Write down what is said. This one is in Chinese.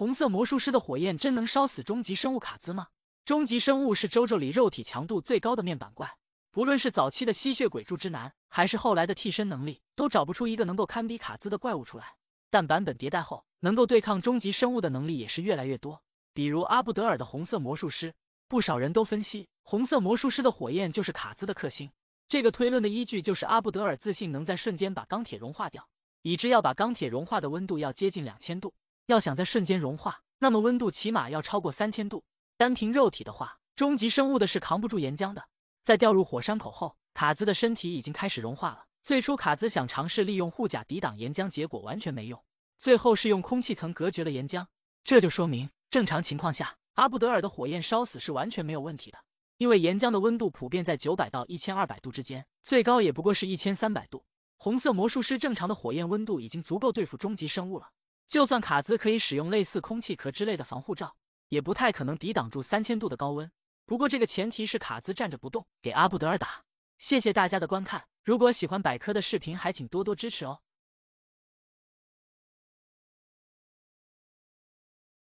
红色魔术师的火焰真能烧死终极生物卡兹吗？终极生物是周周里肉体强度最高的面板怪，不论是早期的吸血鬼柱之男，还是后来的替身能力，都找不出一个能够堪比卡兹的怪物出来。但版本迭代后，能够对抗终极生物的能力也是越来越多。比如阿布德尔的红色魔术师，不少人都分析红色魔术师的火焰就是卡兹的克星。这个推论的依据就是阿布德尔自信能在瞬间把钢铁融化掉，已知要把钢铁融化的温度要接近两千度。要想在瞬间融化，那么温度起码要超过三千度。单凭肉体的话，终极生物的是扛不住岩浆的。在掉入火山口后，卡兹的身体已经开始融化了。最初，卡兹想尝试利用护甲抵挡岩浆，结果完全没用。最后是用空气层隔绝了岩浆。这就说明，正常情况下，阿布德尔的火焰烧死是完全没有问题的。因为岩浆的温度普遍在九百到一千二百度之间，最高也不过是一千三百度。红色魔术师正常的火焰温度已经足够对付终极生物了。就算卡兹可以使用类似空气壳之类的防护罩，也不太可能抵挡住三千度的高温。不过这个前提是卡兹站着不动，给阿布德尔打。谢谢大家的观看，如果喜欢百科的视频，还请多多支持哦。